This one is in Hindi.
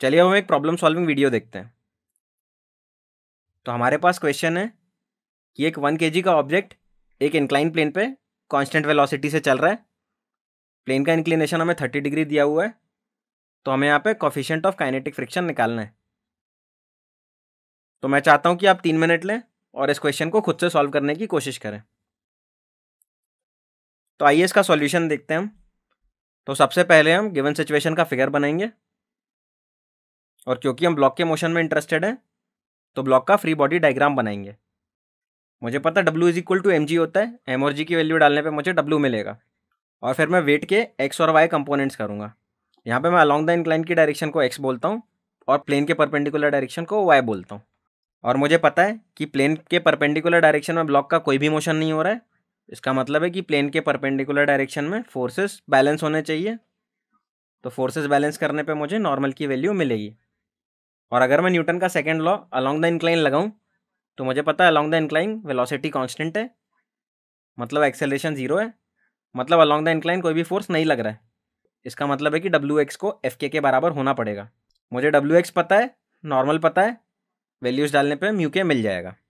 चलिए अब हम एक प्रॉब्लम सॉल्विंग वीडियो देखते हैं तो हमारे पास क्वेश्चन है कि एक वन के का ऑब्जेक्ट एक इंक्लाइन प्लेन पे कांस्टेंट वेलोसिटी से चल रहा है प्लेन का इंक्लिनेशन हमें थर्टी डिग्री दिया हुआ है तो हमें यहाँ पे कॉफिशेंट ऑफ काइनेटिक फ्रिक्शन निकालना है तो मैं चाहता हूँ कि आप तीन मिनट लें और इस क्वेश्चन को खुद से सॉल्व करने की कोशिश करें तो आइए इसका सॉल्यूशन देखते हैं हम तो सबसे पहले हम गिवन सिचुएशन का फिगर बनाएंगे और क्योंकि हम ब्लॉक के मोशन में इंटरेस्टेड हैं तो ब्लॉक का फ्री बॉडी डायग्राम बनाएंगे मुझे पता W is equal to M G होता है एम और जी की वैल्यू डालने पे मुझे डब्ल्यू मिलेगा और फिर मैं वेट के एक्स और वाई कंपोनेंट्स करूँगा यहाँ पे मैं अलॉन्ग द इंक्लाइन की डायरेक्शन को एक्स बोलता हूँ और प्लेन के परपेंडिकुलर डायरेक्शन को वाई बोलता हूँ और मुझे पता है कि प्लेन के परपेंडिकुलर डायरेक्शन में ब्लॉक का कोई भी मोशन नहीं हो रहा है इसका मतलब है कि प्लेन के परपेंडिकुलर डायरेक्शन में फोर्सेस बैलेंस होने चाहिए तो फोर्सेस बैलेंस करने पे मुझे नॉर्मल की वैल्यू मिलेगी और अगर मैं न्यूटन का second law along the incline लगाऊँ तो मुझे पता है along the incline velocity constant है मतलब एक्सेलेशन जीरो है मतलब अलॉन्ग द इंक्लाइन कोई भी फोर्स नहीं लग रहा है इसका मतलब है कि डब्ल्यू एक्स को एफ के के बराबर होना पड़ेगा मुझे डब्ल्यू एक्स पता है नॉर्मल पता है वैल्यूज डालने पे म्यू के मिल जाएगा